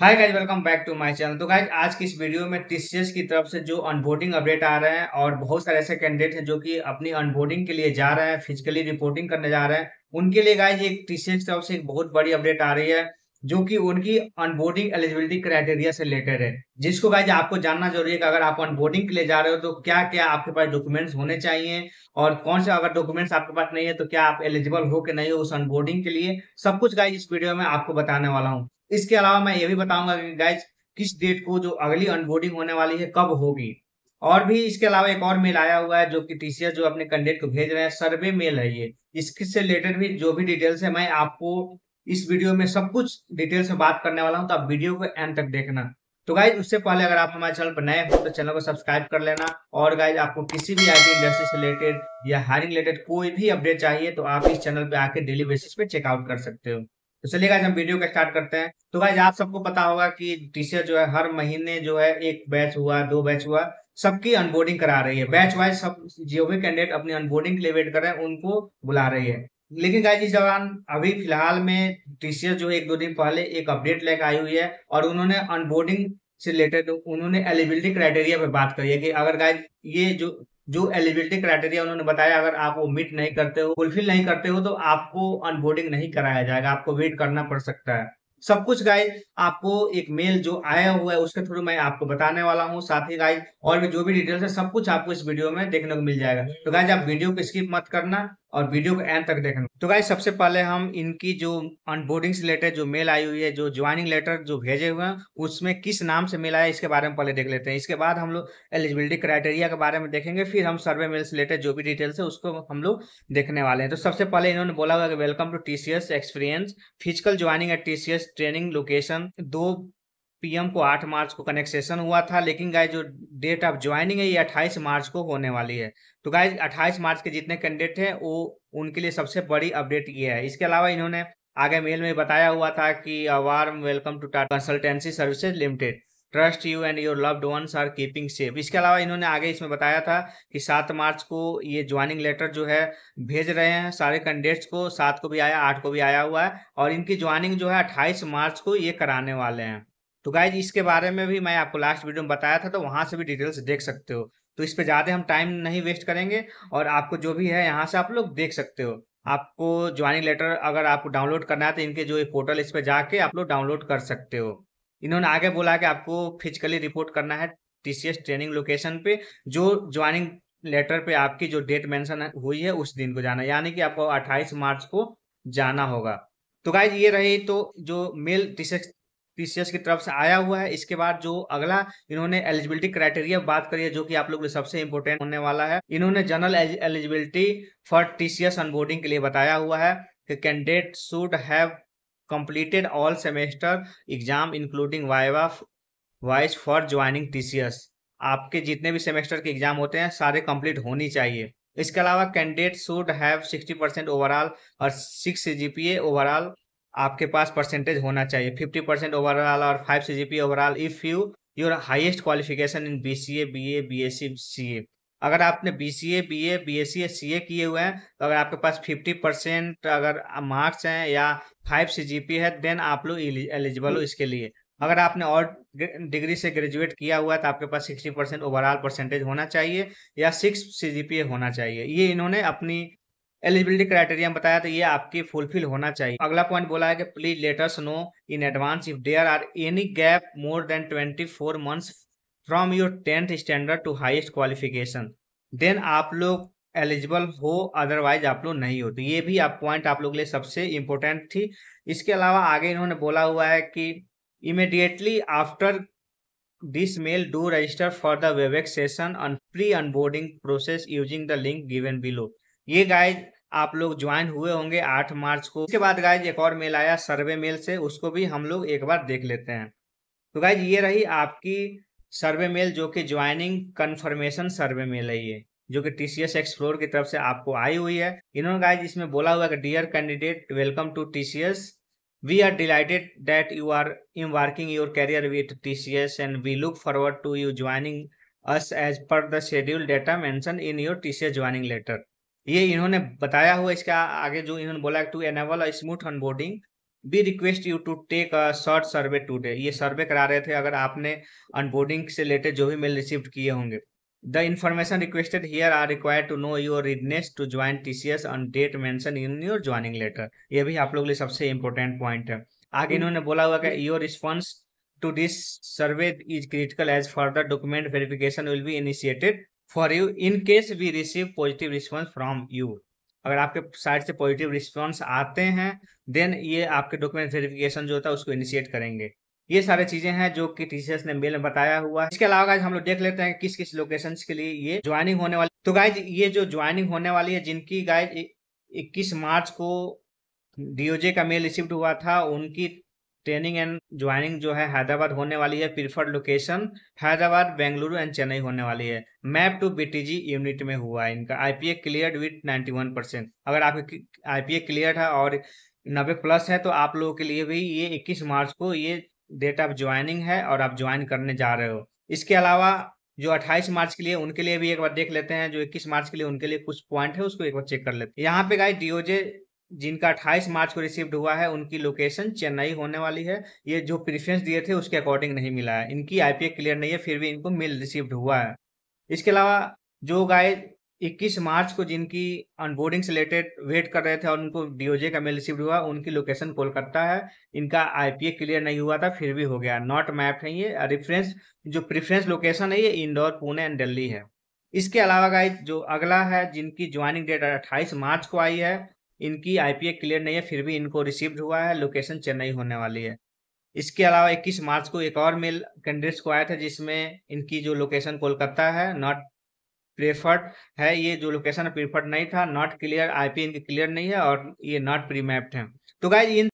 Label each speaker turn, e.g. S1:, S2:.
S1: Hi guys welcome back to my channel तो guys आज की इस वीडियो में टीसीएस की तरफ से जो अनबोर्डिंग अपडेट आ रहे हैं और बहुत सारे ऐसे कैंडिडेट हैं जो कि अपनी अनबोर्डिंग के लिए जा रहे हैं फिजिकली रिपोर्टिंग करने जा रहे हैं उनके लिए गाइज एक टीसीएस की तरफ से एक बहुत बड़ी अपडेट आ रही है जो कि उनकी अनबोर्डिंग एलिजिबिलिटी क्राइटेरिया से रिलेटेड है जिसको गाइज आपको जानना जरूरी है कि अगर आप अनबोर्डिंग के लिए जा रहे हो तो क्या क्या आपके पास डॉक्यूमेंट्स होने चाहिए और कौन से अगर डॉक्यूमेंट्स आपके पास नहीं है तो क्या आप एलिजिबल हो कि नहीं हो उस अनबोर्डिंग के लिए सब कुछ गाइज इस वीडियो में आपको बताने वाला हूँ इसके अलावा मैं ये भी बताऊंगा कि गाइज किस डेट को जो अगली अनबोर्डिंग होने वाली है कब होगी और भी इसके अलावा एक और मेल आया हुआ है जो कि टीसीएस जो अपने कैंडिडेट को भेज रहे हैं सर्वे मेल है ये इससे रिलेटेड भी जो भी डिटेल्स है मैं आपको इस वीडियो में सब कुछ डिटेल से बात करने वाला हूँ तो आप वीडियो को एंड तक देखना तो गाइज उससे पहले अगर आप हमारे चैनल पर नए हो तो चैनल को सब्सक्राइब कर लेना और गाइज आपको किसी भी आईटी इंडस्ट्री से रिलेटेड या हायरिंग रिलेटेड कोई भी अपडेट चाहिए तो आप इस चैनल पर आके डेली बेसिस पे चेकआउट कर सकते हो तो चलिए गाइज हम वीडियो का स्टार्ट करते हैं तो गाइज आप सबको पता होगा कि टीचर जो है हर महीने जो है एक बैच हुआ दो बैच हुआ सबकी अनबोर्डिंग करा रही है बैच वाइज सब जो भी कैंडिडेट अपनी अनबोर्डिंग के लिए वेट कर रहे हैं उनको बुला रही है लेकिन गाइज इस दौरान अभी फिलहाल में टीसीएस जो है एक दो दिन पहले एक अपडेट लेकर आई हुई है और उन्होंने अनबोर्डिंग से रिलेटेड उन्होंने एलिजिबिलिटी क्राइटेरिया पे बात करी है कि अगर गाइज ये जो जो एलिजिबिलिटी क्राइटेरिया उन्होंने बताया अगर आप वो मीट नहीं करते हो फुलफिल नहीं करते हो तो आपको अनबोर्डिंग नहीं कराया जाएगा आपको वेट करना पड़ सकता है सब कुछ गाय आपको एक मेल जो आया हुआ है उसके थ्रू मैं आपको बताने वाला हूँ साथ ही गाय और भी जो भी डिटेल्स है सब कुछ आपको इस वीडियो में देखने को मिल जाएगा तो गाय आप वीडियो को स्किप मत करना और वीडियो को एंड तक देखेंगे तो गाइस सबसे पहले हम इनकी जो अनबोर्डिंग से जो मेल आई हुई है जो ज्वाइनिंग लेटर जो भेजे हुए हैं उसमें किस नाम से मेल आया इसके बारे में पहले देख लेते हैं इसके बाद हम लोग एलिजिबिलिटी क्राइटेरिया के बारे में देखेंगे फिर हम सर्वे मेल से रिलेटेड जो भी डिटेल्स है उसको हम लोग देखने वाले हैं तो सबसे पहले इन्होंने बोला हुआ कि welcome to T experience physical joining at T training location दो पीएम को 8 मार्च को सेशन हुआ था लेकिन गाय जो डेट ऑफ ज्वाइनिंग है ये 28 मार्च को होने वाली है तो गाय 28 मार्च के जितने कैंडिडेट हैं वो उनके लिए सबसे बड़ी अपडेट ये है इसके अलावा इन्होंने आगे मेल में बताया हुआ था कि our welcome to Tata Consultancy Services Limited trust you and your loved ones are keeping safe इसके अलावा इन्होंने आगे इसमें बताया था कि सात मार्च को ये ज्वाइनिंग लेटर जो है भेज रहे हैं सारे कैंडिडेट्स को सात को भी आया आठ को भी आया हुआ है और इनकी ज्वाइनिंग जो है अट्ठाईस मार्च को ये कराने वाले हैं तो गाइज इसके बारे में भी मैं आपको लास्ट वीडियो में बताया था तो वहाँ से भी डिटेल्स देख सकते हो तो इस पर ज़्यादा हम टाइम नहीं वेस्ट करेंगे और आपको जो भी है यहाँ से आप लोग देख सकते हो आपको ज्वाइनिंग लेटर अगर आपको डाउनलोड करना है तो इनके जो ये पोर्टल इस पर जाके आप लोग डाउनलोड कर सकते हो इन्होंने आगे बोला कि आपको फिजिकली रिपोर्ट करना है टीसीएस ट्रेनिंग लोकेशन पे जो ज्वाइनिंग लेटर पे आपकी जो डेट मेंशन हुई है उस दिन को जाना यानी कि आपको 28 मार्च को जाना होगा तो गाइज ये रही तो जो मेल टीसीएस टीसीएस की तरफ से आया हुआ है इसके बाद जो अगला इन्होंने एलिजिबिलिटी क्राइटेरिया बात करी है जो कि आप लोग सबसे इंपोर्टेंट होने वाला है इन्होंने general eligibility for TCS onboarding के लिए बताया हुआ है कि candidate should have completed all semester exam including viva voce for joining TCS आपके जितने भी सेमेस्टर के एग्जाम होते हैं सारे कंप्लीट होनी चाहिए इसके अलावा candidate should have 60 percent overall और सिक्स जीपीए ओवरऑल आपके पास परसेंटेज होना चाहिए फिफ्टी परसेंट ओवरऑल और five C G P overall if you your highest qualification in B C A B A B S C C A अगर आपने B C A B A B S C C A किए हुए हैं तो अगर आपके पास fifty percent अगर मार्क्स हैं या फाइव सी जी पी है देन आप लोग एलिजिबल हो इसके लिए अगर आपने और डिग्री से ग्रेजुएट किया हुआ है तो आपके पास सिक्सटी परसेंट ओवरऑल परसेंटेज होना चाहिए या six C G P A होना चाहिए ये इन्होंने अपनी एलिजिबिलिटी क्राइटेरिया बताया तो ये आपके फुलफिल होना चाहिए अगला पॉइंट बोला है कि please letters know in advance if there are any gap more than twenty four months from your tenth standard to highest qualification then आप लोग एलिजिबल हो अदरवाइज आप लोग नहीं हो तो ये भी आप पॉइंट आप लोग के लिए सबसे इम्पोर्टेंट थी इसके अलावा आगे इन्होंने बोला हुआ है कि immediately after this mail do register for the Webex session on pre onboarding process using the link given below ये गाइड आप लोग ज्वाइन हुए होंगे आठ मार्च को उसके बाद गाइज एक और मेल आया सर्वे मेल से उसको भी हम लोग एक बार देख लेते हैं तो गाइज ये रही आपकी सर्वे मेल जो कि ज्वाइनिंग कन्फर्मेशन सर्वे मेल है ये जो कि टी सी एस एक्सप्लोर की तरफ से आपको आई हुई है इन्होंने गाइज इसमें बोला हुआ कि dear candidate welcome to T C S are in working your career with T C S and we look forward to you joining us as per the schedule data mention in your T C S joining letter ये इन्होंने बताया हुआ इसका आगे जो इन्होंने बोला to enable smooth onboarding be request you to take a short survey today ये सर्वे करा रहे थे अगर आपने अनबोर्डिंग से रिलेटेड जो भी मेल रिसीव किए होंगे the information requested here are require to know your readiness to join T C S on date mention in your joining letter ये भी आप लोग लिए सबसे इंपॉर्टेंट पॉइंट है आगे हम्म। इन्होंने बोला हुआ कि your response to this survey is critical as further document verification will be initiated for you in case we receive positive response from you अगर आपके साइड से पॉजिटिव रिस्पॉन्स आते हैं देन ये आपके डॉक्यूमेंट वेरिफिकेशन जो होता है उसको इनिशिएट करेंगे ये सारे चीजें हैं जो कि टीचर्स ने मेल में बताया हुआ है इसके अलावा हम लोग देख लेते हैं किस किस लोकेशन के लिए ये ज्वाइनिंग होने वाली तो गाइज ये जो ज्वाइनिंग होने वाली है जिनकी गाइज इक्कीस मार्च को डीओजे का मेल रिसीव्ड हुआ था उनकी ट्रेनिंग एंड ज्वाइनिंग जो है हैदराबाद होने वाली है preferred location Hyderabad Bengaluru and Chennai होने वाली है मैप टू बीटीजी यूनिट में हुआ है इनका आईपीए क्लियर विथ 91 परसेंट अगर आपके आईपीए क्लियर है और नब्बे प्लस है तो आप लोगों के लिए भी ये इक्कीस मार्च को ये डेट ऑफ ज्वाइनिंग है और आप ज्वाइन करने जा रहे हो इसके अलावा जो 28 मार्च के लिए उनके लिए भी एक बार देख लेते हैं जो 21 मार्च के लिए उनके लिए कुछ पॉइंट है उसको एक बार चेक कर लेते हैं यहाँ पे गाइस डीओजे जिनका 28 मार्च को रिसीव्ड हुआ है उनकी लोकेशन चेन्नई होने वाली है ये जो प्रिफ्रेंस दिए थे उसके अकॉर्डिंग नहीं मिला है इनकी आई क्लियर नहीं है फिर भी इनको मेल रिसीव्ड हुआ है इसके अलावा जो गाय 21 मार्च को जिनकी ऑनबोर्डिंग से रिलेटेड वेट कर रहे थे और उनको डीओजे का मेल रिसीव हुआ उनकी लोकेशन कोलकाता है इनका आईपीए क्लियर नहीं हुआ था फिर भी हो गया नॉट मैप है ये रिफरेंस जो प्रिफरेंस लोकेशन है ये इंदौर पुणे एंड दिल्ली है इसके अलावा गाइज जो अगला है जिनकी ज्वाइनिंग डेट 28 मार्च को आई है इनकी आईपीए क्लियर नहीं है फिर भी इनको रिसीव्ड हुआ है लोकेशन चेन्नई होने वाली है इसके अलावा 21 मार्च को एक और मेल कैंडिडेट्स को आया था जिसमें इनकी जो लोकेशन कोलकाता है नॉट प्रेफर्ड है ये जो लोकेशन प्रीफर्ड नहीं था नॉट क्लियर आईपी इनकी क्लियर नहीं है और ये नॉट प्रीमैप्ड है तो गाय इन